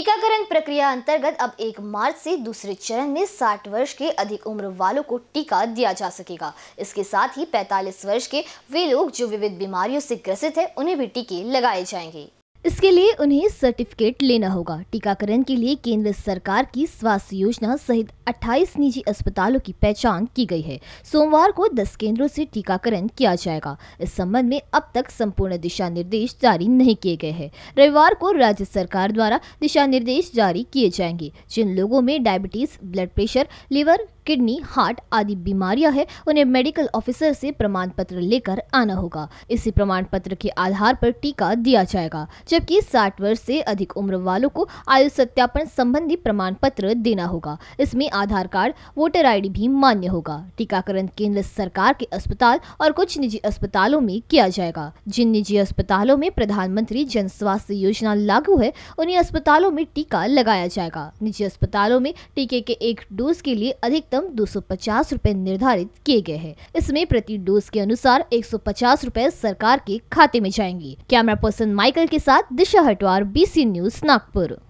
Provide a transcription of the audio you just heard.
टीकाकरण प्रक्रिया अंतर्गत अब एक मार्च से दूसरे चरण में 60 वर्ष के अधिक उम्र वालों को टीका दिया जा सकेगा इसके साथ ही 45 वर्ष के वे लोग जो विविध बीमारियों से ग्रसित हैं उन्हें भी टीके लगाए जाएंगे इसके लिए उन्हें सर्टिफिकेट लेना होगा टीकाकरण के लिए केंद्र सरकार की स्वास्थ्य योजना सहित 28 निजी अस्पतालों की पहचान की गई है सोमवार को 10 केंद्रों से टीकाकरण किया जाएगा इस संबंध में अब तक संपूर्ण दिशा निर्देश जारी नहीं किए गए हैं रविवार को राज्य सरकार द्वारा दिशा निर्देश जारी किए जाएंगे जिन लोगों में diabetes blood pressure liver kidney heart आदि बीमारियां है उन्हें मेडिकल ऑफिसर से प्रमाण पत्र लेकर आना होगा इसी प्रमाण पत्र के आधार पर टीका दिया जाएगा जबकि साठ वर्ष से अधिक उम्र वालों को आयु सत्यापन संबंधी प्रमाण पत्र देना होगा इसमें आधार कार्ड वोटर आई भी मान्य होगा टीकाकरण केंद्र सरकार के अस्पताल और कुछ निजी अस्पतालों में किया जाएगा जिन निजी अस्पतालों में प्रधानमंत्री जन स्वास्थ्य योजना लागू है उन्हीं अस्पतालों में टीका लगाया जाएगा निजी अस्पतालों में टीके के एक डोज के लिए अधिकतम अधिकतम दो सौ निर्धारित किए गए हैं इसमें प्रति डोज के अनुसार एक सौ सरकार के खाते में जाएंगे कैमरा पर्सन माइकल के साथ दिशा हटवार बीसी न्यूज नागपुर